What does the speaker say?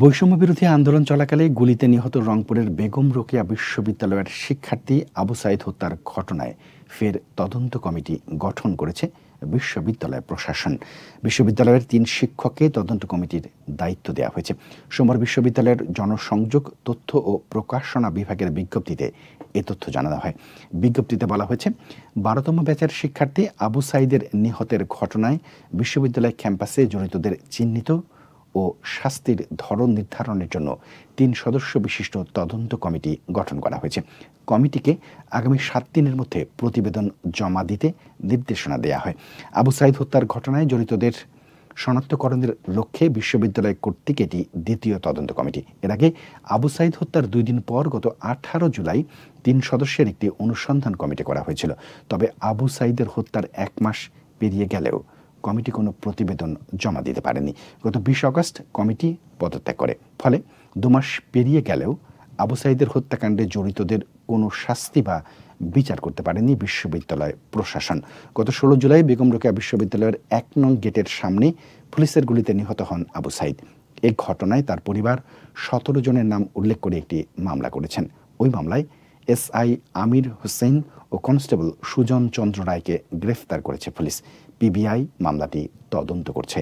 বৈষম্য বিরোধী আন্দোলন চলাকালে গুলিতে নিহত রংপুরের বেগম রোকেয়া বিশ্ববিদ্যালয়ের শিক্ষার্থী আবু সাইদ হত্যার ঘটনায় ফের তদন্ত কমিটি গঠন করেছে বিশ্ববিদ্যালয় প্রশাসন বিশ্ববিদ্যালয়ের তিন শিক্ষককে তদন্ত কমিটির দায়িত্ব দেওয়া হয়েছে সোমবার বিশ্ববিদ্যালয়ের জনসংযোগ তথ্য ও প্রকাশনা বিভাগের বিজ্ঞপ্তিতে এ তথ্য জানানো হয় বিজ্ঞপ্তিতে বলা হয়েছে বারোতম ব্যাচের শিক্ষার্থী আবু সাইদের নিহতের ঘটনায় বিশ্ববিদ্যালয় ক্যাম্পাসে জড়িতদের চিহ্নিত ও শাস্তির ধরন নির্ধারণের জন্য তিন সদস্য বিশিষ্ট তদন্ত কমিটি গঠন করা হয়েছে কমিটিকে আগামী সাত দিনের মধ্যে প্রতিবেদন জমা দিতে নির্দেশনা দেয়া হয় আবু সাইদ হত্যার ঘটনায় জড়িতদের শনাক্তকরণের লক্ষ্যে বিশ্ববিদ্যালয় কর্তৃক এটি দ্বিতীয় তদন্ত কমিটি এর আগে আবু সাইদ হত্যার দুই দিন পর গত আঠারো জুলাই তিন সদস্যের একটি অনুসন্ধান কমিটি করা হয়েছিল তবে আবু সাইদের হত্যার এক মাস পেরিয়ে গেলেও কমিটি কোনো প্রতিবেদন জমা দিতে পারেনি গত বিশ অগস্ট কমিটি পদত্যাগ করে ফলে দুমাস পেরিয়ে গেলেও আবু সাইদের হত্যাকাণ্ডে জড়িতদের কোনো শাস্তি বা বিচার করতে পারেনি বিশ্ববিদ্যালয় প্রশাসন গত ষোলো জুলাই বেগম রোকেয়া বিশ্ববিদ্যালয়ের এক নং গেটের সামনে পুলিশের গুলিতে নিহত হন আবু সাইদ এ ঘটনায় তার পরিবার সতেরো জনের নাম উল্লেখ করে একটি মামলা করেছেন ওই মামলায় এসআই আমির হোসেন ও কনস্টেবল সুজন চন্দ্র রায়কে গ্রেফতার করেছে পুলিশ পিবিআই মামলাটি তদন্ত করছে